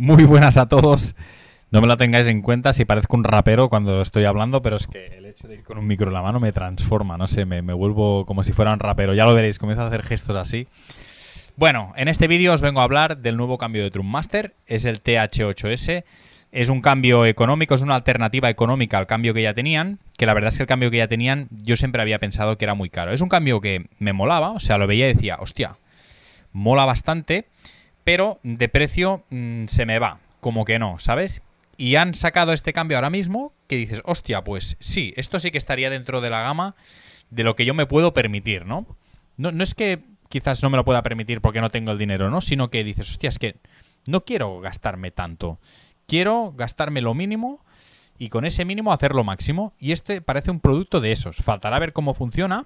Muy buenas a todos. No me la tengáis en cuenta si parezco un rapero cuando estoy hablando, pero es que el hecho de ir con un micro en la mano me transforma, no sé, me, vuelvo como si fuera un rapero. Ya lo veréis, comienzo a hacer gestos así. Bueno, en este vídeo os vengo a hablar del nuevo cambio de Trummaster. es el TH8S. Es un cambio económico, es una alternativa económica al cambio que ya tenían, que la verdad es que el cambio que ya tenían yo siempre había pensado que era muy caro. Es un cambio que me molaba, o sea, lo veía y decía, hostia, mola bastante pero de precio mm, se me va, como que no, ¿sabes? Y han sacado este cambio ahora mismo que dices, hostia, pues sí, esto sí que estaría dentro de la gama de lo que yo me puedo permitir, ¿no? No, no es que quizás no me lo pueda permitir porque no tengo el dinero, ¿no? Sino que dices, hostia, es que no quiero gastarme tanto. Quiero gastarme lo mínimo y con ese mínimo hacer lo máximo. Y este parece un producto de esos. Faltará ver cómo funciona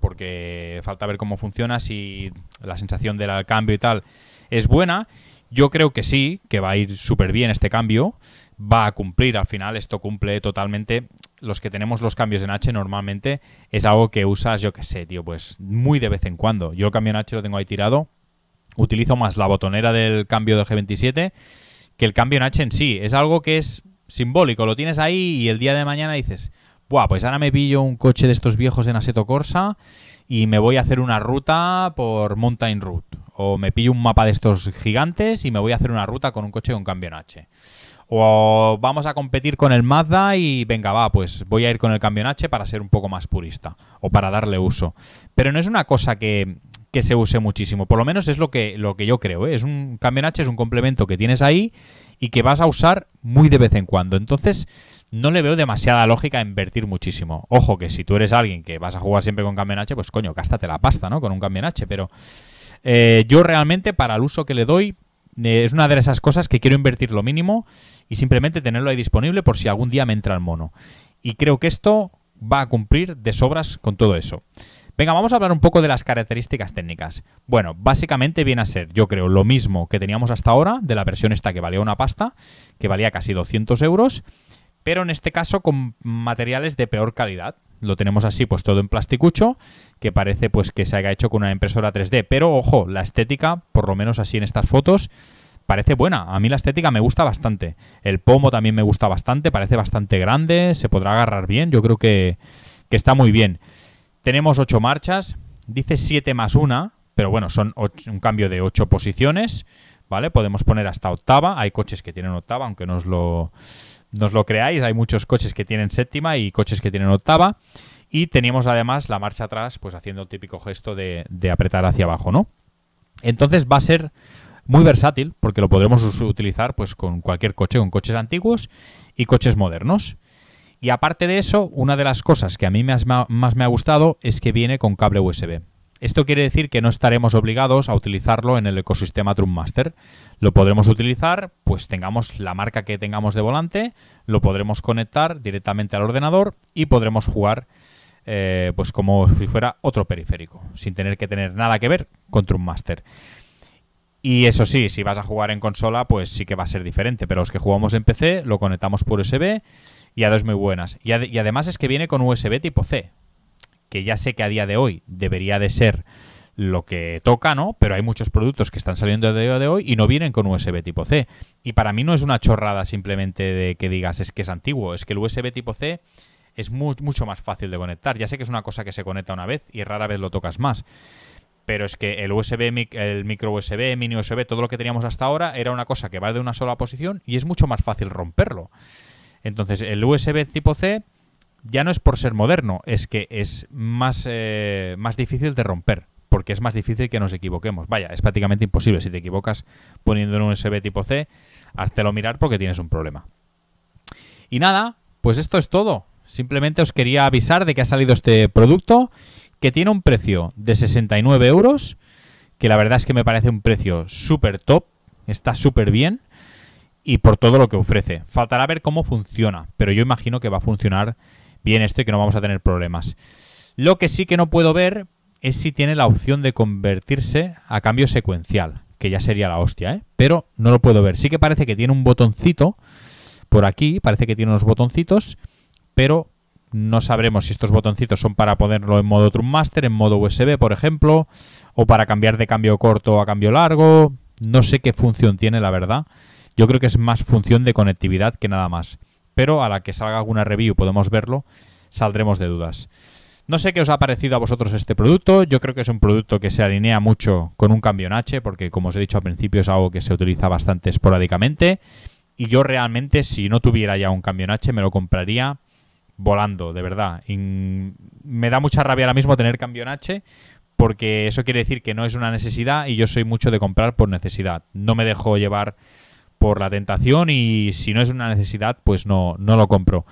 porque falta ver cómo funciona, si la sensación del cambio y tal es buena. Yo creo que sí, que va a ir súper bien este cambio. Va a cumplir al final, esto cumple totalmente. Los que tenemos los cambios en H normalmente es algo que usas, yo qué sé, tío, pues muy de vez en cuando. Yo el cambio en H lo tengo ahí tirado. Utilizo más la botonera del cambio del G27 que el cambio en H en sí. Es algo que es simbólico, lo tienes ahí y el día de mañana dices, Buah, pues ahora me pillo un coche de estos viejos en Naseto Corsa y me voy a hacer una ruta por Mountain Route. O me pillo un mapa de estos gigantes y me voy a hacer una ruta con un coche con cambio en H. O vamos a competir con el Mazda y venga, va, pues voy a ir con el cambio H para ser un poco más purista o para darle uso. Pero no es una cosa que, que se use muchísimo. Por lo menos es lo que, lo que yo creo. ¿eh? Es un en H, es un complemento que tienes ahí y que vas a usar muy de vez en cuando. Entonces, no le veo demasiada lógica a invertir muchísimo. Ojo, que si tú eres alguien que vas a jugar siempre con en H, pues coño, cástate la pasta, ¿no? Con un en H. Pero eh, yo realmente, para el uso que le doy, eh, es una de esas cosas que quiero invertir lo mínimo y simplemente tenerlo ahí disponible por si algún día me entra el mono. Y creo que esto va a cumplir de sobras con todo eso. Venga, vamos a hablar un poco de las características técnicas. Bueno, básicamente viene a ser, yo creo, lo mismo que teníamos hasta ahora, de la versión esta que valía una pasta, que valía casi 200 euros, pero en este caso con materiales de peor calidad. Lo tenemos así, pues todo en plasticucho, que parece pues que se haya hecho con una impresora 3D. Pero ojo, la estética, por lo menos así en estas fotos, parece buena. A mí la estética me gusta bastante. El pomo también me gusta bastante, parece bastante grande, se podrá agarrar bien. Yo creo que, que está muy bien. Tenemos ocho marchas, dice siete más una, pero bueno, son un cambio de ocho posiciones, ¿vale? Podemos poner hasta octava, hay coches que tienen octava, aunque no os lo, lo creáis, hay muchos coches que tienen séptima y coches que tienen octava. Y tenemos además la marcha atrás, pues haciendo el típico gesto de, de apretar hacia abajo, ¿no? Entonces va a ser muy versátil porque lo podremos utilizar pues con cualquier coche, con coches antiguos y coches modernos. Y aparte de eso, una de las cosas que a mí más, me ha gustado es que viene con cable USB. Esto quiere decir que no estaremos obligados a utilizarlo en el ecosistema Trummaster. Lo podremos utilizar, pues tengamos la marca que tengamos de volante, lo podremos conectar directamente al ordenador y podremos jugar eh, pues como si fuera otro periférico, sin tener que tener nada que ver con Trummaster. Y eso sí, si vas a jugar en consola, pues sí que va a ser diferente, pero los que jugamos en PC lo conectamos por USB y a dos muy buenas. Y, además es que viene con USB tipo C, que ya sé que a día de hoy debería de ser lo que toca, ¿no? Pero hay muchos productos que están saliendo día de hoy y no vienen con USB tipo C. Y para mí no es una chorrada simplemente de que digas es que es antiguo, es que el USB tipo C es mucho más fácil de conectar. Ya sé que es una cosa que se conecta una vez y rara vez lo tocas más. Pero es que el USB, el micro USB, mini USB, todo lo que teníamos hasta ahora era una cosa que va de una sola posición y es mucho más fácil romperlo. Entonces, el USB tipo C ya no es por ser moderno, es que es más, eh, más difícil de romper, porque es más difícil que nos equivoquemos. Vaya, es prácticamente imposible si te equivocas poniendo un USB tipo C, háztelo mirar porque tienes un problema. Y nada, pues esto es todo. Simplemente os quería avisar de que ha salido este producto, que tiene un precio de 69 euros, que la verdad es que me parece un precio súper top, está súper bien y por todo lo que ofrece. Faltará ver cómo funciona, pero yo imagino que va a funcionar bien esto y que no vamos a tener problemas. Lo que sí que no puedo ver es si tiene la opción de convertirse a cambio secuencial, que ya sería la hostia, ¿eh? pero no lo puedo ver. Sí que parece que tiene un botoncito por aquí, parece que tiene unos botoncitos, pero no sabremos si estos botoncitos son para ponerlo en modo true Master, en modo USB, por ejemplo, o para cambiar de cambio corto a cambio largo. No sé qué función tiene, la verdad. Yo creo que es más función de conectividad que nada más. Pero a la que salga alguna review podemos verlo, saldremos de dudas. No sé qué os ha parecido a vosotros este producto. Yo creo que es un producto que se alinea mucho con un cambio en H, porque como os he dicho al principio es algo que se utiliza bastante esporádicamente. Y yo realmente, si no tuviera ya un cambio H, me lo compraría volando, de verdad. me da mucha rabia ahora mismo tener cambio H, porque eso quiere decir que no es una necesidad y yo soy mucho de comprar por necesidad. No me dejo llevar por la tentación y si no es una necesidad, pues no, no lo compro.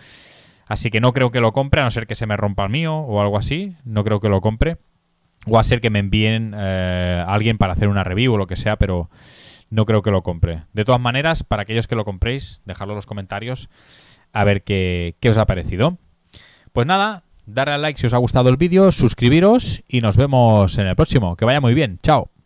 Así que no creo que lo compre, a no ser que se me rompa el mío o algo así. No creo que lo compre. O a ser que me envíen eh, alguien para hacer una review o lo que sea, pero no creo que lo compre. De todas maneras, para aquellos que lo compréis, dejadlo en los comentarios a ver qué, os ha parecido. Pues nada, darle al like si os ha gustado el vídeo, suscribiros y nos vemos en el próximo. Que vaya muy bien. Chao.